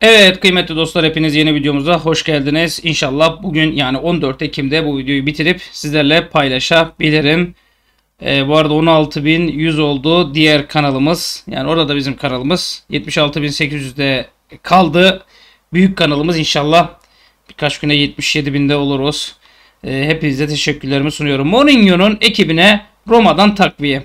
Evet kıymetli dostlar hepiniz yeni videomuza hoş geldiniz. İnşallah bugün yani 14 Ekim'de bu videoyu bitirip sizlerle paylaşabilirim. Ee, bu arada 16.100 oldu diğer kanalımız. Yani orada bizim kanalımız 76.800'de kaldı. Büyük kanalımız inşallah birkaç güne 77.000'de oluruz. Ee, hepinize teşekkürlerimi sunuyorum. Mourinho'nun ekibine Roma'dan takviye.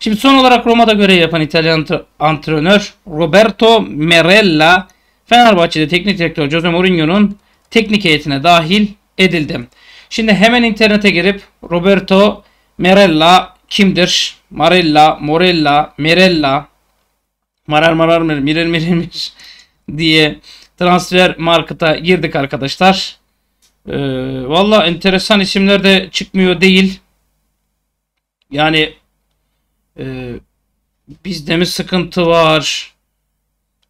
Şimdi son olarak Roma'da görev yapan İtalyan antrenör Roberto Merella Fenerbahçe'de teknik direktör Jose Mourinho'nun teknik heyetine dahil edildi. Şimdi hemen internete girip Roberto Merella kimdir? Marella, Morella, Merella, Marar Marar Mir, Mirir Mirir Mir diye transfer marketa girdik arkadaşlar. Ee, Valla enteresan isimler de çıkmıyor değil. Yani e, bizde mi sıkıntı var?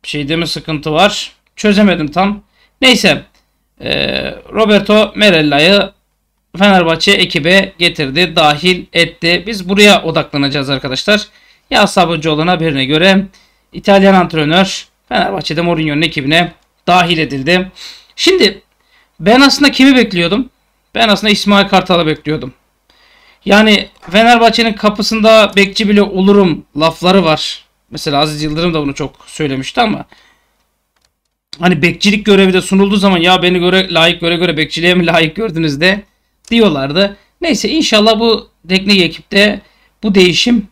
Şeyde mi sıkıntı var? Çözemedim tam. Neyse. E, Roberto Merella'yı Fenerbahçe ekibe getirdi, dahil etti. Biz buraya odaklanacağız arkadaşlar. Ya Sabuncuoğlu'nun haberine göre İtalyan antrenör Fenerbahçe'de Mourinho'nun ekibine dahil edildi. Şimdi ben aslında kimi bekliyordum? Ben aslında İsmail Kartal'ı bekliyordum. Yani Fenerbahçe'nin kapısında bekçi bile olurum lafları var. Mesela Aziz Yıldırım da bunu çok söylemişti ama hani bekçilik görevi de sunulduğu zaman ya beni göre layık göre göre bekçiliğe mi layık gördünüz de diyorlardı. Neyse inşallah bu teknik ekipte bu değişim,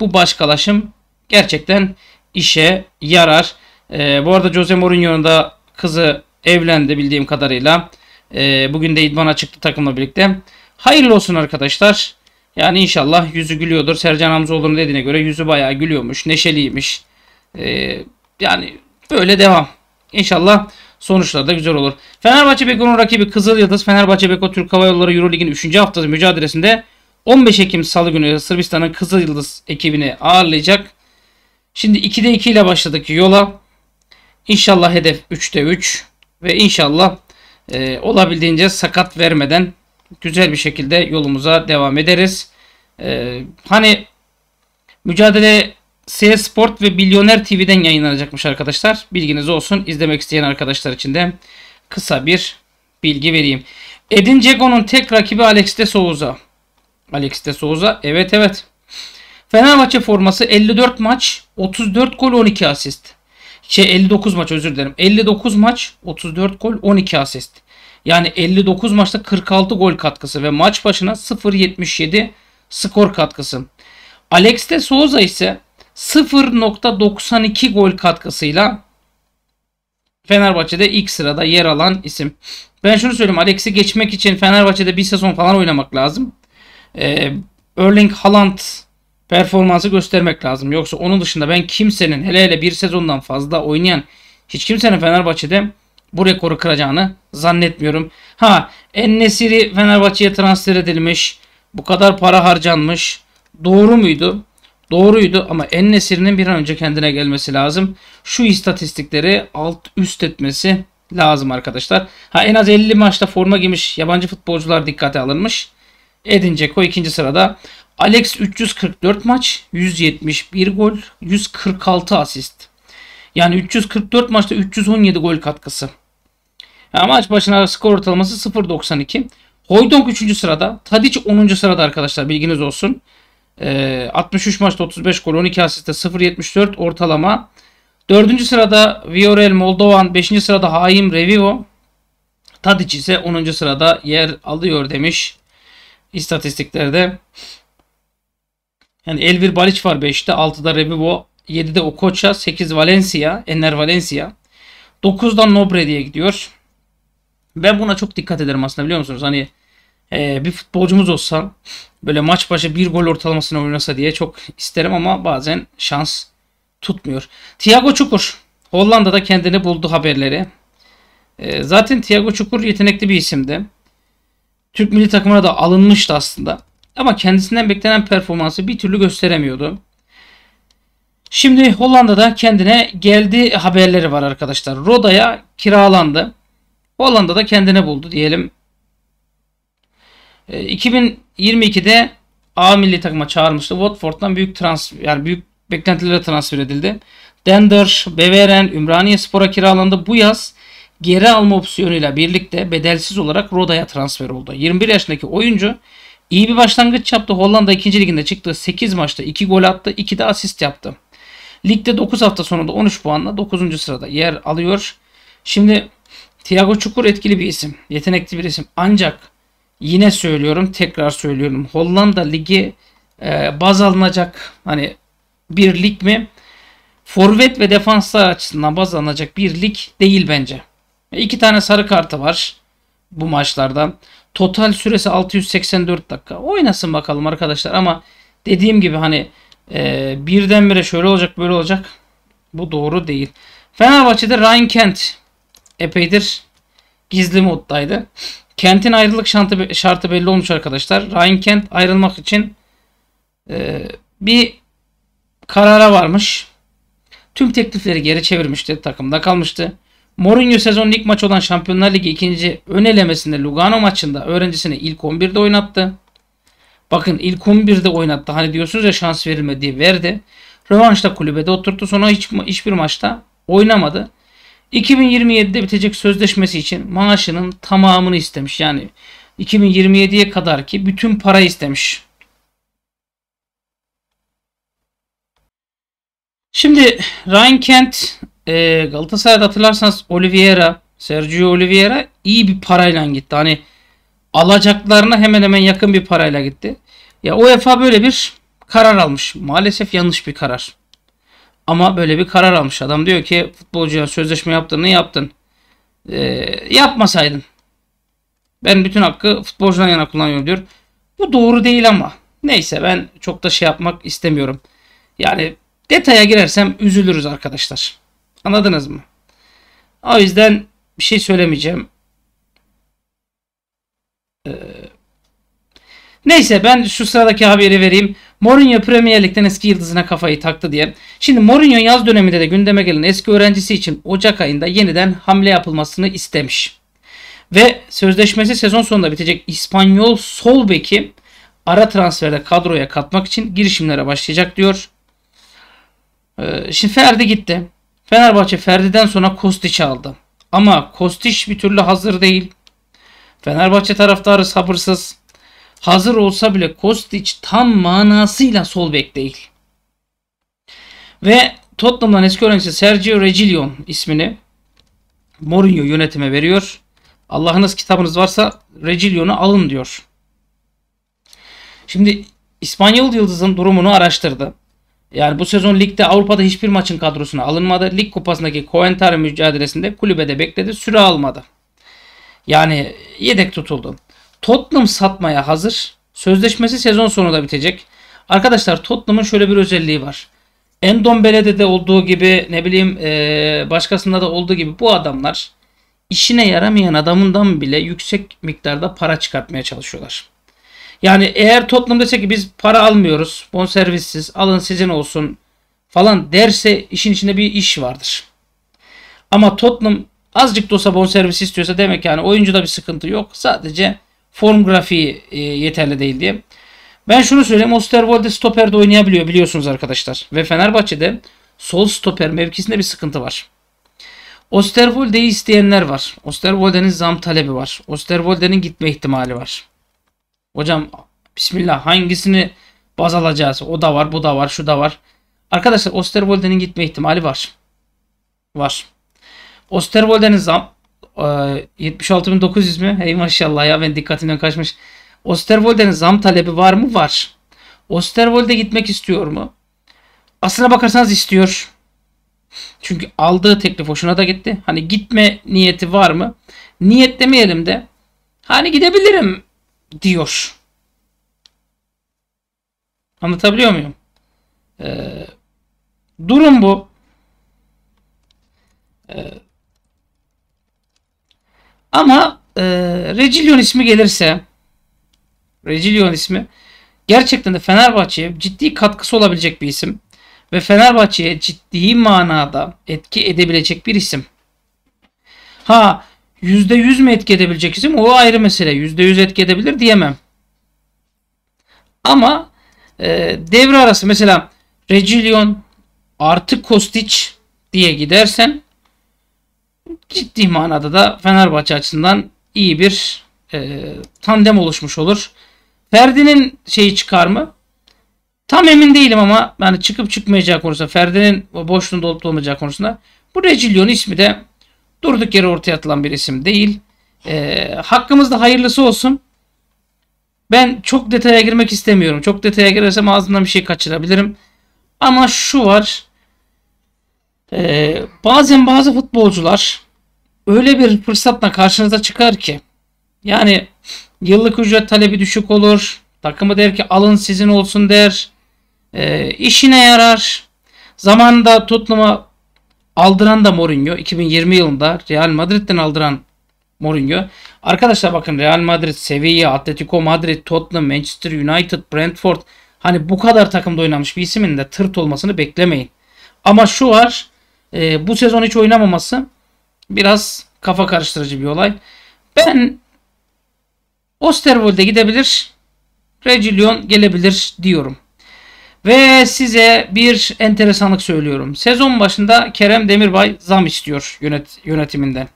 bu başkalaşım gerçekten işe yarar. Ee, bu arada Jose Mourinho'nun da kızı evlendi bildiğim kadarıyla. Ee, bugün de idmana çıktı takımla birlikte. Hayırlı olsun arkadaşlar. Yani inşallah yüzü gülüyordur. Sercan Hamzoğlu'nun dediğine göre yüzü bayağı gülüyormuş. Neşeliymiş. Ee, yani böyle devam. İnşallah sonuçlar da güzel olur. Fenerbahçe Beko'nun rakibi Kızıl Yıldız. Fenerbahçe Beko Türk Hava Yolları Eurolig'in 3. haftası mücadelesinde 15 Ekim Salı günü Sırbistan'ın Kızıl Yıldız ekibini ağırlayacak. Şimdi 2'de 2 ile başladık yola. İnşallah hedef 3'te 3 ve inşallah e, olabildiğince sakat vermeden güzel bir şekilde yolumuza devam ederiz. E, hani mücadele CR Sport ve Milyoner TV'den yayınlanacakmış arkadaşlar. Bilginiz olsun. İzlemek isteyen arkadaşlar için de kısa bir bilgi vereyim. Edin Dzeko'nun tek rakibi Alex de Souza. Alex de Souza. Evet evet. Fenerbahçe forması 54 maç 34 gol 12 asist. Şey 59 maç özür dilerim. 59 maç 34 gol 12 asist. Yani 59 maçta 46 gol katkısı ve maç başına 0.77 skor katkısı. Alex de Souza ise 0.92 gol katkısıyla Fenerbahçe'de ilk sırada yer alan isim. Ben şunu söyleyeyim Alex'i geçmek için Fenerbahçe'de bir sezon falan oynamak lazım. Ee, Erling Haaland performansı göstermek lazım. Yoksa onun dışında ben kimsenin hele hele bir sezondan fazla oynayan hiç kimsenin Fenerbahçe'de bu rekoru kıracağını zannetmiyorum. Ha Ennesiri Fenerbahçe'ye transfer edilmiş. Bu kadar para harcanmış. Doğru muydu? Doğruydu ama en nesirinin bir an önce kendine gelmesi lazım. Şu istatistikleri alt üst etmesi lazım arkadaşlar. Ha en az 50 maçta forma giymiş yabancı futbolcular dikkate alınmış. Edin Dzeko ikinci sırada. Alex 344 maç, 171 gol, 146 asist. Yani 344 maçta 317 gol katkısı. Yani maç başına skor ortalaması 0.92. Hoydonk 3. sırada. Tadic 10. sırada arkadaşlar bilginiz olsun. 63 ee, maçta 35 gol 12 asiste 0.74 ortalama. 4. sırada Viorel Moldovan, 5. sırada Haim Revivo. Tadic ise 10. sırada yer alıyor demiş istatistiklerde. Yani Elvir Balic var 5'te, 6'da Revivo, 7'de Okocha, 8 Valencia, Enner Valencia. 9'dan Nobre diye gidiyor. Ben buna çok dikkat ederim aslında biliyor musunuz? Hani e, bir futbolcumuz olsa böyle maç başı bir gol ortalamasını oynasa diye çok isterim ama bazen şans tutmuyor. Thiago Çukur Hollanda'da kendini buldu haberleri. E, zaten Thiago Çukur yetenekli bir isimdi. Türk milli takımına da alınmıştı aslında. Ama kendisinden beklenen performansı bir türlü gösteremiyordu. Şimdi Hollanda'da kendine geldi haberleri var arkadaşlar. Roda'ya kiralandı. Hollanda'da kendine buldu diyelim 2022'de e, A milli takıma çağırmıştı. Watford'dan büyük transfer yani büyük beklentilere transfer edildi. Dender, Beveren, Ümraniye Spor'a kiralandı. Bu yaz geri alma opsiyonuyla birlikte bedelsiz olarak Roda'ya transfer oldu. 21 yaşındaki oyuncu iyi bir başlangıç yaptı. Hollanda 2. liginde çıktı. 8 maçta 2 gol attı, 2 de asist yaptı. Ligde 9 hafta sonunda 13 puanla 9. sırada yer alıyor. Şimdi Thiago Çukur etkili bir isim, yetenekli bir isim. Ancak Yine söylüyorum, tekrar söylüyorum. Hollanda ligi e, baz alınacak hani bir lig mi? Forvet ve defanslar açısından baz alınacak bir lig değil bence. E, iki tane sarı kartı var bu maçlardan. Total süresi 684 dakika. Oynasın bakalım arkadaşlar ama dediğim gibi hani e, birdenbire şöyle olacak böyle olacak. Bu doğru değil. Fenerbahçe'de Ryan Kent epeydir gizli moddaydı. Kent'in ayrılık şartı, şartı belli olmuş arkadaşlar. Ryan Kent ayrılmak için e, bir karara varmış. Tüm teklifleri geri çevirmişti. Takımda kalmıştı. Mourinho sezon ilk maç olan Şampiyonlar Ligi ikinci ön elemesinde Lugano maçında öğrencisini ilk 11'de oynattı. Bakın ilk 11'de oynattı. Hani diyorsunuz ya şans verilmedi verdi. Rövanşta kulübede oturttu. Sonra hiç, hiçbir maçta oynamadı. 2027'de bitecek sözleşmesi için maaşının tamamını istemiş. Yani 2027'ye kadar ki bütün para istemiş. Şimdi Ryan Kent e, Galatasaray'da hatırlarsanız Oliveira, Sergio Oliveira iyi bir parayla gitti. Hani alacaklarına hemen hemen yakın bir parayla gitti. Ya UEFA böyle bir karar almış. Maalesef yanlış bir karar. Ama böyle bir karar almış adam. Diyor ki futbolcuya sözleşme yaptığını yaptın. E, yapmasaydın. Ben bütün hakkı futbolcudan yana kullanıyorum diyor. Bu doğru değil ama. Neyse ben çok da şey yapmak istemiyorum. Yani detaya girersem üzülürüz arkadaşlar. Anladınız mı? O yüzden bir şey söylemeyeceğim. Ee, neyse ben şu sıradaki haberi vereyim. Mourinho Premier Lig'den eski yıldızına kafayı taktı diye. Şimdi Mourinho yaz döneminde de gündeme gelen eski öğrencisi için Ocak ayında yeniden hamle yapılmasını istemiş. Ve sözleşmesi sezon sonunda bitecek İspanyol sol beki ara transferde kadroya katmak için girişimlere başlayacak diyor. Ee, şimdi Ferdi gitti. Fenerbahçe Ferdi'den sonra Kostiç'i aldı. Ama Kostiç bir türlü hazır değil. Fenerbahçe taraftarı sabırsız. Hazır olsa bile Kostic tam manasıyla sol bek değil. Ve Tottenham'dan eski öğrencisi Sergio Regillion ismini Mourinho yönetime veriyor. Allah'ınız kitabınız varsa Regillion'u alın diyor. Şimdi İspanyol Yıldız'ın durumunu araştırdı. Yani bu sezon ligde Avrupa'da hiçbir maçın kadrosuna alınmadı. Lig kupasındaki Coentare mücadelesinde kulübede bekledi. Süre almadı. Yani yedek tutuldu. Tottenham satmaya hazır. Sözleşmesi sezon sonunda bitecek. Arkadaşlar Tottenham'ın şöyle bir özelliği var. Endombele'de de olduğu gibi ne bileyim e, başkasında da olduğu gibi bu adamlar işine yaramayan adamından bile yüksek miktarda para çıkartmaya çalışıyorlar. Yani eğer Tottenham dese ki biz para almıyoruz, bonservissiz, alın sizin olsun falan derse işin içinde bir iş vardır. Ama Tottenham azıcık da olsa bonservis istiyorsa demek yani oyuncuda bir sıkıntı yok. Sadece form grafiği e, yeterli değil diye. Ben şunu söyleyeyim. Osterwolde stoperde oynayabiliyor biliyorsunuz arkadaşlar. Ve Fenerbahçe'de sol stoper mevkisinde bir sıkıntı var. Osterwolde'yi isteyenler var. Osterwolde'nin zam talebi var. Osterwolde'nin gitme ihtimali var. Hocam bismillah hangisini baz alacağız? O da var, bu da var, şu da var. Arkadaşlar Osterwolde'nin gitme ihtimali var. Var. Osterwolde'nin zam 76.900 ee, mü? Hey maşallah ya ben dikkatimden kaçmış. Osterwolde'nin zam talebi var mı? Var. Osterwolde gitmek istiyor mu? Aslına bakarsanız istiyor. Çünkü aldığı teklif hoşuna da gitti. Hani gitme niyeti var mı? Niyet demeyelim de hani gidebilirim diyor. Anlatabiliyor muyum? Ee, durum bu. Ee, ama e, Regillion ismi gelirse Regillion ismi gerçekten de Fenerbahçe'ye ciddi katkısı olabilecek bir isim ve Fenerbahçe'ye ciddi manada etki edebilecek bir isim. Ha %100 mü etki edebilecek isim o ayrı mesele. %100 etki edebilir diyemem. Ama e, devre arası mesela Regillion artı Kostic diye gidersen ciddi manada da Fenerbahçe açısından iyi bir e, tandem oluşmuş olur. Ferdi'nin şeyi çıkar mı? Tam emin değilim ama yani çıkıp çıkmayacağı konusunda Ferdi'nin boşluğunda olup olmayacağı konusunda bu Regillion ismi de durduk yere ortaya atılan bir isim değil. E, hakkımızda hayırlısı olsun. Ben çok detaya girmek istemiyorum. Çok detaya girersem ağzımdan bir şey kaçırabilirim. Ama şu var. Ee, bazen bazı futbolcular öyle bir fırsatla karşınıza çıkar ki yani yıllık ücret talebi düşük olur. Takımı der ki alın sizin olsun der. Ee, işine yarar. Zamanında Tottenham'a aldıran da Mourinho. 2020 yılında Real Madrid'den aldıran Mourinho. Arkadaşlar bakın Real Madrid, Sevilla, Atletico Madrid, Tottenham, Manchester United, Brentford. Hani bu kadar takımda oynamış bir isimin de tırt olmasını beklemeyin. Ama şu var e, bu sezon hiç oynamaması biraz kafa karıştırıcı bir olay. Ben Osterwold'e gidebilir. Regilion gelebilir diyorum. Ve size bir enteresanlık söylüyorum. Sezon başında Kerem Demirbay zam istiyor yönet yönetiminden.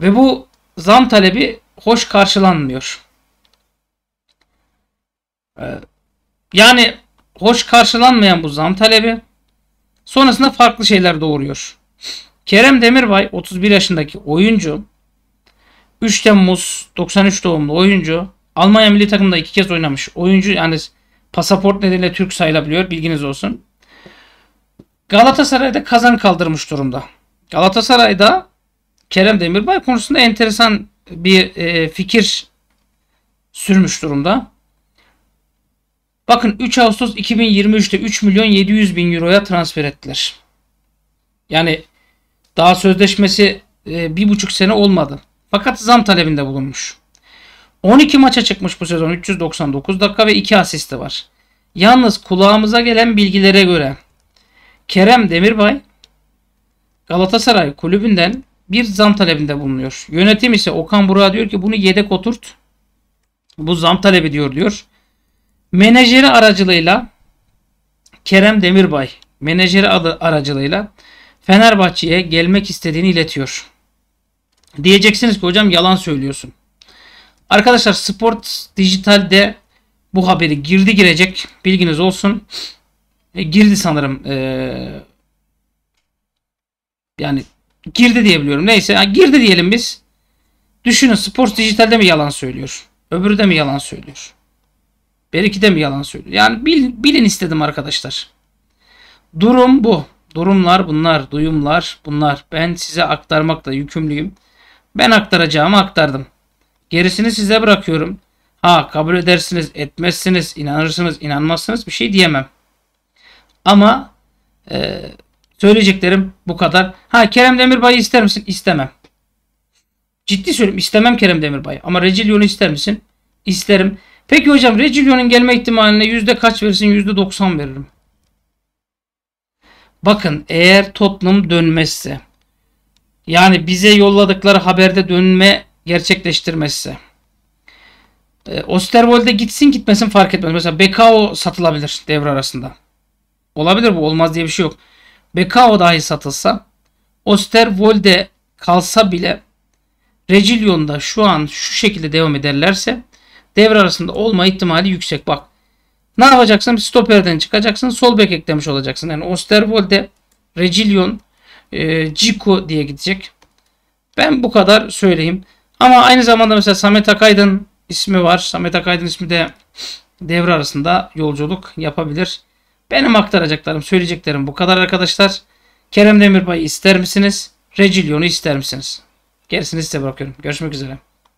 Ve bu zam talebi hoş karşılanmıyor. Ee, yani hoş karşılanmayan bu zam talebi Sonrasında farklı şeyler doğuruyor. Kerem Demirbay 31 yaşındaki oyuncu 3 Temmuz 93 doğumlu oyuncu Almanya milli takımında iki kez oynamış. Oyuncu yani pasaport nedeniyle Türk sayılabiliyor bilginiz olsun. Galatasaray'da kazan kaldırmış durumda. Galatasaray'da Kerem Demirbay konusunda enteresan bir e, fikir sürmüş durumda. Bakın 3 Ağustos 2023'te 3 milyon 700 bin euroya transfer ettiler. Yani daha sözleşmesi e, bir buçuk sene olmadı. Fakat zam talebinde bulunmuş. 12 maça çıkmış bu sezon 399 dakika ve 2 asisti var. Yalnız kulağımıza gelen bilgilere göre Kerem Demirbay Galatasaray kulübünden bir zam talebinde bulunuyor. Yönetim ise Okan Burak'a diyor ki bunu yedek oturt. Bu zam talebi diyor diyor menajeri aracılığıyla Kerem Demirbay menajeri adı aracılığıyla Fenerbahçe'ye gelmek istediğini iletiyor. Diyeceksiniz ki hocam yalan söylüyorsun. Arkadaşlar Sport Dijital'de bu haberi girdi girecek bilginiz olsun. E, girdi sanırım. E, yani girdi diyebiliyorum. Neyse yani girdi diyelim biz. Düşünün Sport Dijital'de mi yalan söylüyor? Öbürü de mi yalan söylüyor? Belki de mi yalan söylüyor? Yani bil, bilin istedim arkadaşlar. Durum bu. Durumlar bunlar, duyumlar bunlar. Ben size aktarmakla yükümlüyüm. Ben aktaracağımı aktardım. Gerisini size bırakıyorum. Ha kabul edersiniz, etmezsiniz, inanırsınız, inanmazsınız bir şey diyemem. Ama e, söyleyeceklerim bu kadar. Ha Kerem Demirbay'ı ister misin? İstemem. Ciddi söylüyorum istemem Kerem Demirbay'ı. Ama Regilyon'u ister misin? İsterim. Peki hocam Regilio'nun gelme ihtimaline yüzde kaç verirsin? Yüzde 90 veririm. Bakın eğer Tottenham dönmezse yani bize yolladıkları haberde dönme gerçekleştirmezse e, Osterwold'e gitsin gitmesin fark etmez. Mesela Bekao satılabilir devre arasında. Olabilir bu olmaz diye bir şey yok. Bekao dahi satılsa Osterwold'e kalsa bile Regilion'da şu an şu şekilde devam ederlerse devre arasında olma ihtimali yüksek. Bak ne yapacaksın? Stoperden çıkacaksın. Sol bek eklemiş olacaksın. Yani Osterwolde, Regillion, e, diye gidecek. Ben bu kadar söyleyeyim. Ama aynı zamanda mesela Samet Akaydın ismi var. Samet Akaydın ismi de devre arasında yolculuk yapabilir. Benim aktaracaklarım, söyleyeceklerim bu kadar arkadaşlar. Kerem Demirbay'ı ister misiniz? Regillion'u ister misiniz? Gerisini size bırakıyorum. Görüşmek üzere.